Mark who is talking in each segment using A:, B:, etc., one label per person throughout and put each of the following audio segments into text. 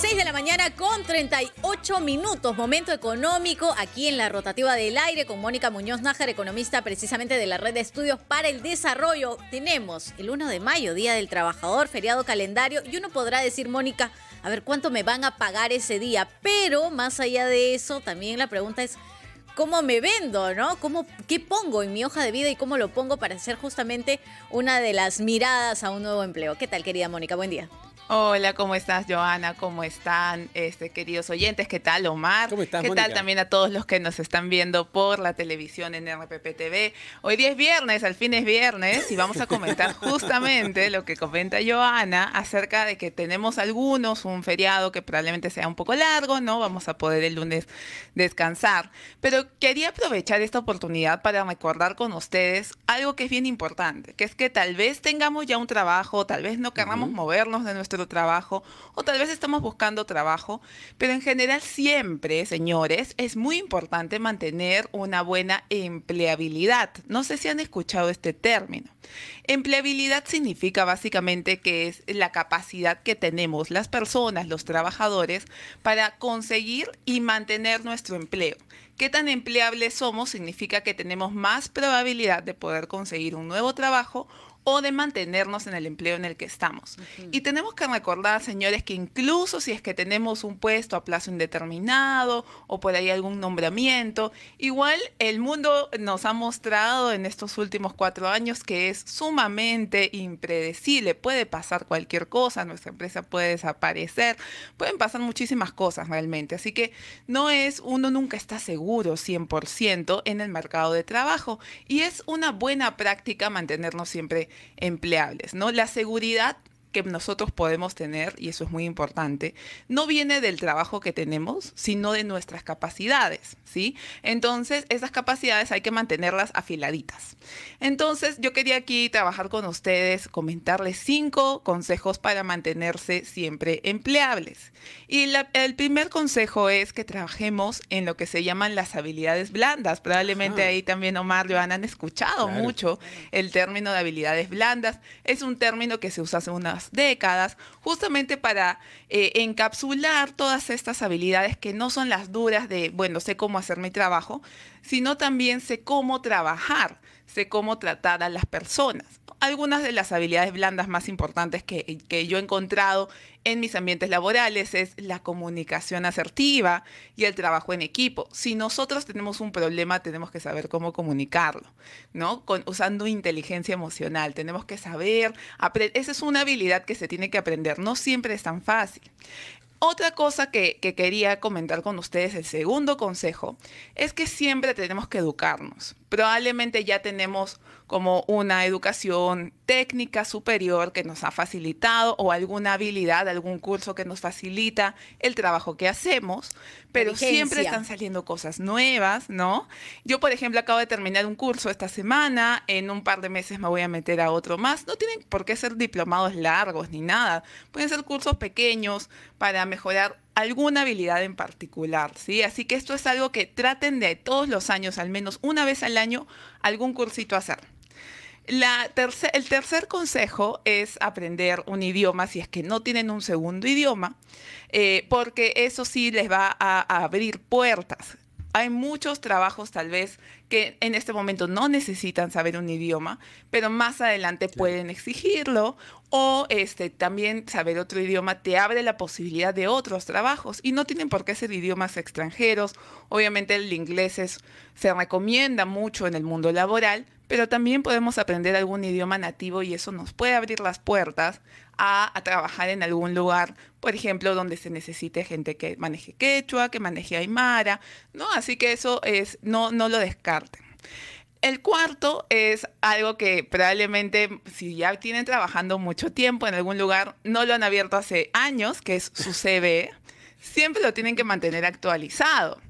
A: 6 de la mañana con 38 minutos, momento económico aquí en la rotativa del aire con Mónica Muñoz Nájar, economista precisamente de la Red de Estudios para el Desarrollo. Tenemos el 1 de mayo, Día del Trabajador, feriado calendario, y uno podrá decir, Mónica, a ver cuánto me van a pagar ese día, pero más allá de eso, también la pregunta es, cómo me vendo, ¿no? ¿Cómo, ¿Qué pongo en mi hoja de vida y cómo lo pongo para ser justamente una de las miradas a un nuevo empleo? ¿Qué tal, querida Mónica? Buen día. Hola, ¿cómo estás, Joana? ¿Cómo están, este, queridos oyentes? ¿Qué tal, Omar? ¿Cómo estás, ¿Qué tal también a todos los que nos están viendo por la televisión en RPP TV? Hoy día es viernes, al fin es viernes, y vamos a comentar justamente lo que comenta Joana acerca de que tenemos algunos un feriado que probablemente sea un poco largo, ¿no? Vamos a poder el lunes descansar. Pero quería aprovechar esta oportunidad para recordar con ustedes algo que es bien importante, que es que tal vez tengamos ya un trabajo, tal vez no queramos movernos de nuestro trabajo o tal vez estamos buscando trabajo, pero en general siempre, señores, es muy importante mantener una buena empleabilidad. No sé si han escuchado este término. Empleabilidad significa básicamente que es la capacidad que tenemos las personas, los trabajadores, para conseguir y mantener nuestro empleo. Qué tan empleables somos significa que tenemos más probabilidad de poder conseguir un nuevo trabajo o de mantenernos en el empleo en el que estamos. Y tenemos que recordar, señores, que incluso si es que tenemos un puesto a plazo indeterminado o por ahí algún nombramiento, igual el mundo nos ha mostrado en estos últimos cuatro años que es sumamente impredecible. Puede pasar cualquier cosa, nuestra empresa puede desaparecer, pueden pasar muchísimas cosas realmente. Así que no es, uno nunca está seguro 100% en el mercado de trabajo y es una buena práctica mantenernos siempre empleables, ¿no? La seguridad que nosotros podemos tener, y eso es muy importante, no viene del trabajo que tenemos, sino de nuestras capacidades, ¿sí? Entonces, esas capacidades hay que mantenerlas afiladitas. Entonces, yo quería aquí trabajar con ustedes, comentarles cinco consejos para mantenerse siempre empleables. Y el primer consejo es que trabajemos en lo que se llaman las habilidades blandas. Probablemente ahí también Omar, Joana han escuchado mucho el término de habilidades blandas. Es un término que se usa hace una décadas, justamente para eh, encapsular todas estas habilidades que no son las duras de, bueno, sé cómo hacer mi trabajo, sino también sé cómo trabajar, sé cómo tratar a las personas algunas de las habilidades blandas más importantes que, yo he encontrado en mis ambientes laborales es la comunicación asertiva y el trabajo en equipo. Si nosotros tenemos un problema, tenemos que saber cómo comunicarlo, ¿no? usando inteligencia emocional, tenemos que saber, esa es una habilidad que se tiene que aprender, no siempre es tan fácil. Otra cosa que quería comentar con ustedes, el segundo consejo, es que siempre tenemos que educarnos probablemente ya tenemos como una educación técnica superior que nos ha facilitado o alguna habilidad, algún curso que nos facilita el trabajo que hacemos, pero siempre están saliendo cosas nuevas, ¿no? Yo, por ejemplo, acabo de terminar un curso esta semana, en un par de meses me voy a meter a otro más, no tienen por qué ser diplomados largos ni nada, pueden ser cursos pequeños para mejorar alguna habilidad en particular, ¿sí? Así que esto es algo que traten de todos los años, al menos una vez al año, algún cursito hacer. La el tercer consejo es aprender un idioma si es que no tienen un segundo idioma, eh, porque eso sí les va a abrir puertas. Hay muchos trabajos tal vez que en este momento no necesitan saber un idioma, pero más adelante pueden exigirlo o este, también saber otro idioma te abre la posibilidad de otros trabajos y no tienen por qué ser idiomas extranjeros. Obviamente el inglés se recomienda mucho en el mundo laboral, pero también podemos aprender algún idioma nativo y eso nos puede abrir las puertas a, trabajar en algún lugar, por ejemplo, donde se necesite gente que maneje quechua, que maneje aymara, ¿no? Así que eso es, no, no lo descarten. El cuarto es algo que probablemente si ya tienen trabajando mucho tiempo en algún lugar, no lo han abierto hace años, que es su CV siempre lo tienen que mantener actualizado,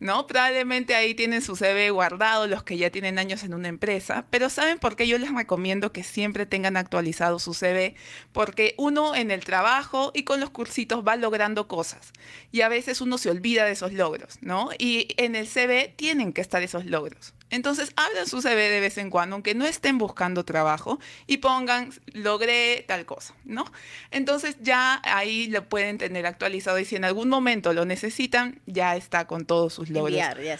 A: ¿no? Probablemente ahí tienen su CV guardado los que ya tienen años en una empresa, pero ¿saben por qué yo les recomiendo que siempre tengan actualizado su CV? Porque uno en el trabajo y con los cursitos va logrando cosas y a veces uno se olvida de esos logros, ¿no? Y en el CV tienen que estar esos logros. Entonces, abran su CV de vez en cuando, aunque no estén buscando trabajo, y pongan, logré tal cosa, ¿no? Entonces ya ahí lo pueden tener actualizado y si en algún momento lo necesitan, ya está con todos sus logros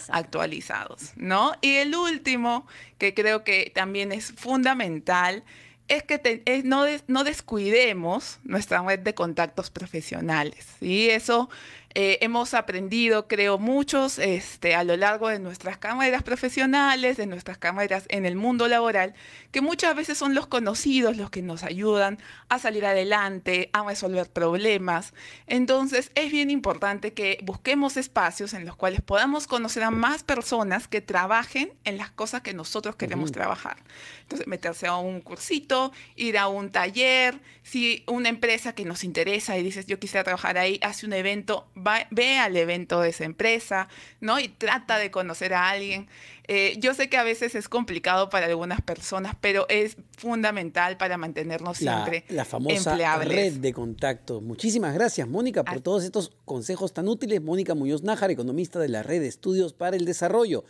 A: actualizados, ¿no? Y el último, que creo que también es fundamental, es que no, descuidemos nuestra red de contactos profesionales, ¿sí? Eso eh, hemos aprendido, creo, muchos este, a lo largo de nuestras cámaras profesionales, de nuestras cámaras en el mundo laboral, que muchas veces son los conocidos los que nos ayudan a salir adelante, a resolver problemas. Entonces, es bien importante que busquemos espacios en los cuales podamos conocer a más personas que trabajen en las cosas que nosotros queremos trabajar. Entonces, meterse a un cursito, ir a un taller, si una empresa que nos interesa y dices, yo quisiera trabajar ahí, hace un evento, ve al evento de esa empresa, ¿no? Y trata de conocer a alguien. Eh, yo sé que a veces es complicado para algunas personas, pero es fundamental para mantenernos siempre siempre La famosa red de contacto. Muchísimas gracias, Mónica, por todos estos consejos tan útiles. Mónica Muñoz Nájar, economista de la Red de Estudios para el Desarrollo.